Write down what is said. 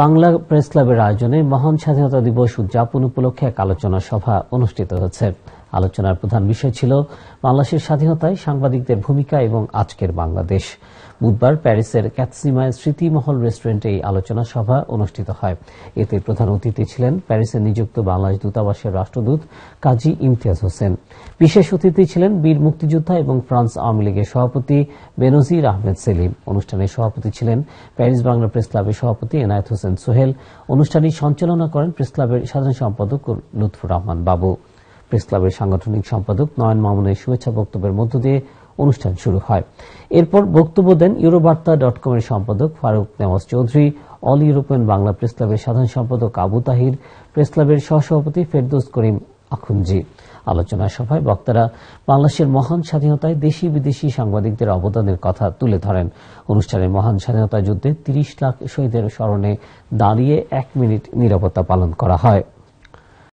Bangla press ক্লাবের আয়োজনে মহান স্বাধীনতা দিবস উদযাপন উপলক্ষে এক আলোচনা সভা অনুষ্ঠিত হচ্ছে আলোচনার প্রধান বিষয় ছিল বাংলাদেশের স্বাধীনতায় সাংবাদিকদের ভূমিকা এবং আজকের বাংলাদেশ বুধবার প্যারিসের ক্যাথসিমায় স্মৃতিমহল রেস্টুরেন্টে এই আলোচনা সভা অনুষ্ঠিত হয় এতে প্রধান অতিথি ছিলেন প্যারিসে নিযুক্ত বাংলাদেশ দূতাবাসের রাষ্ট্রদূত কাজী ইমতিয়াজ হোসেন বিশেষ অতিথি ছিলেন বীর মুক্তিযোদ্ধা এবং ফ্রান্স আওয়ামী লীগের সভাপতি বেনজির আহমেদ সেলিম অনুষ্ঠানের সভাপতি ছিলেন প্যারিস বাংলা প্রেস ক্লাবের সভাপতি এনায়েত হোসেন সোহেল অনুষ্ঠানটি সঞ্চালনা করেন প্রেস ক্লাবের সাধারণ সম্পাদক লুৎফুর রহমান বাবু প্রেস ক্লাবের সাংগঠনিক সম্পাদক নয়ন মামুনের শুভেচ্ছা বক্তব্যের মধ্য দিয়ে অনুষ্ঠান শুরু হয় এরপর বক্তব্য দেন ইউরোবার্তা ডট কমের সম্পাদক Faruk Newaz Chowdhury all European Bangla press ক্লাবের সাধারণ সম্পাদক আবু তাহির প্রেস ক্লাবের সহসভাপতি ফেরদৌস করিম আখুনজি আলোচনা সভায় বক্তারা বাংলাদেশের মহান স্বাধীনতায় দেশি বিদেশি সাংবাদিকদের অবদানের কথা তুলে ধরেন অনুষ্ঠানে মহান স্বাধীনতা যুদ্ধে তিরিশ লাখ শহীদের স্মরণে দাঁড়িয়ে এক মিনিট নিরাপত্তা পালন করা হয়